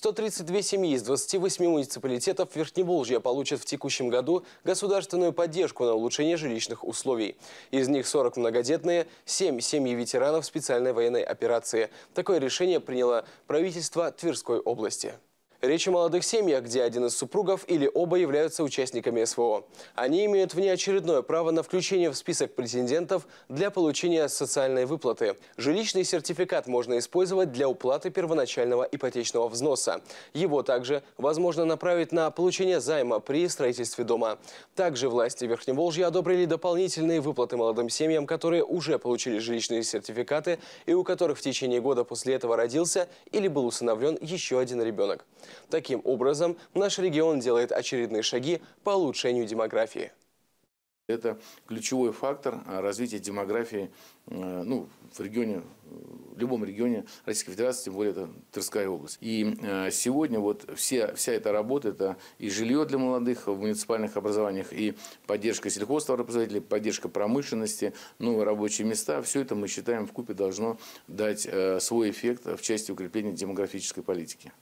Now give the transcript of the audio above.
132 семьи из 28 муниципалитетов Верхневолжья получат в текущем году государственную поддержку на улучшение жилищных условий. Из них 40 многодетные, 7 семьи ветеранов специальной военной операции. Такое решение приняло правительство Тверской области. Речь о молодых семьях, где один из супругов или оба являются участниками СВО. Они имеют внеочередное право на включение в список претендентов для получения социальной выплаты. Жилищный сертификат можно использовать для уплаты первоначального ипотечного взноса. Его также возможно направить на получение займа при строительстве дома. Также власти Верхневолжья одобрили дополнительные выплаты молодым семьям, которые уже получили жилищные сертификаты и у которых в течение года после этого родился или был усыновлен еще один ребенок. Таким образом, наш регион делает очередные шаги по улучшению демографии. Это ключевой фактор а, развития демографии э, ну, в регионе, в любом регионе Российской Федерации, тем более это Тверская область. И э, сегодня вот все, вся эта работа, это и жилье для молодых в муниципальных образованиях, и поддержка сельхозтоваропроизводителей, поддержка промышленности, новые рабочие места, все это мы считаем в купе должно дать э, свой эффект в части укрепления демографической политики.